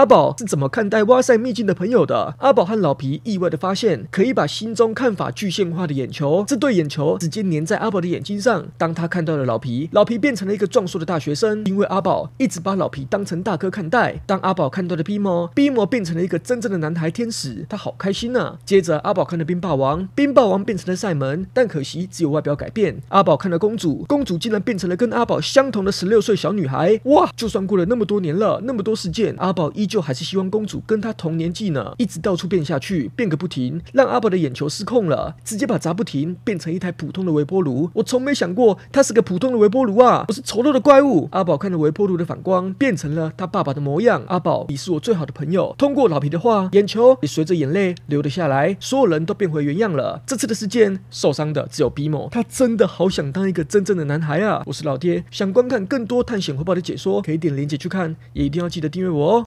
阿宝是怎么看待哇塞秘境的朋友的？阿宝和老皮意外的发现，可以把心中看法具现化的眼球，这对眼球直接粘在阿宝的眼睛上。当他看到了老皮，老皮变成了一个壮硕的大学生，因为阿宝一直把老皮当成大哥看待。当阿宝看到了 B 魔，m o 变成了一个真正的男孩天使，他好开心呐。接着阿宝看到冰霸王，冰霸王变成了赛门，但可惜只有外表改变。阿宝看到公主，公主竟然变成了跟阿宝相同的十六岁小女孩。哇！就算过了那么多年了，那么多事件，阿宝一。就还是希望公主跟他同年纪呢，一直到处变下去，变个不停，让阿宝的眼球失控了，直接把砸不停变成一台普通的微波炉。我从没想过他是个普通的微波炉啊，我是丑陋的怪物。阿宝看着微波炉的反光，变成了他爸爸的模样。阿宝，你是我最好的朋友。通过老皮的话，眼球也随着眼泪流了下来，所有人都变回原样了。这次的事件受伤的只有比姆，他真的好想当一个真正的男孩啊。我是老爹，想观看更多探险回报的解说，可以点链接去看，也一定要记得订阅我哦。